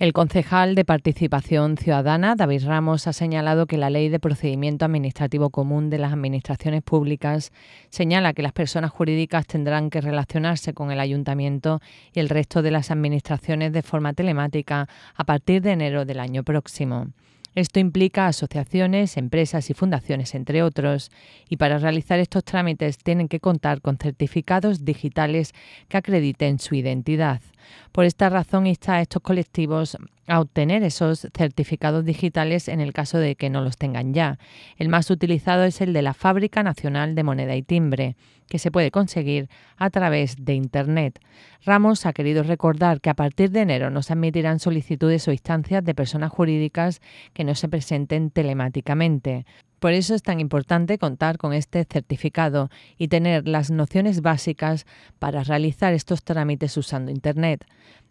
El concejal de Participación Ciudadana, David Ramos, ha señalado que la Ley de Procedimiento Administrativo Común de las Administraciones Públicas señala que las personas jurídicas tendrán que relacionarse con el ayuntamiento y el resto de las administraciones de forma telemática a partir de enero del año próximo. Esto implica asociaciones, empresas y fundaciones, entre otros, y para realizar estos trámites tienen que contar con certificados digitales que acrediten su identidad. Por esta razón insta a estos colectivos a obtener esos certificados digitales en el caso de que no los tengan ya. El más utilizado es el de la Fábrica Nacional de Moneda y Timbre, que se puede conseguir a través de Internet. Ramos ha querido recordar que a partir de enero no se admitirán solicitudes o instancias de personas jurídicas que no se presenten telemáticamente. Por eso es tan importante contar con este certificado y tener las nociones básicas para realizar estos trámites usando Internet.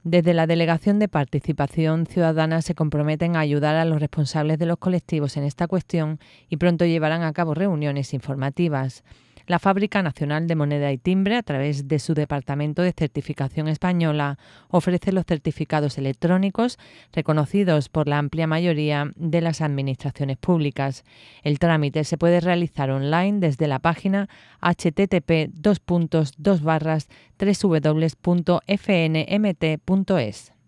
Desde la Delegación de Participación Ciudadana se comprometen a ayudar a los responsables de los colectivos en esta cuestión y pronto llevarán a cabo reuniones informativas la Fábrica Nacional de Moneda y Timbre, a través de su Departamento de Certificación Española, ofrece los certificados electrónicos reconocidos por la amplia mayoría de las administraciones públicas. El trámite se puede realizar online desde la página http www.fnmt.es.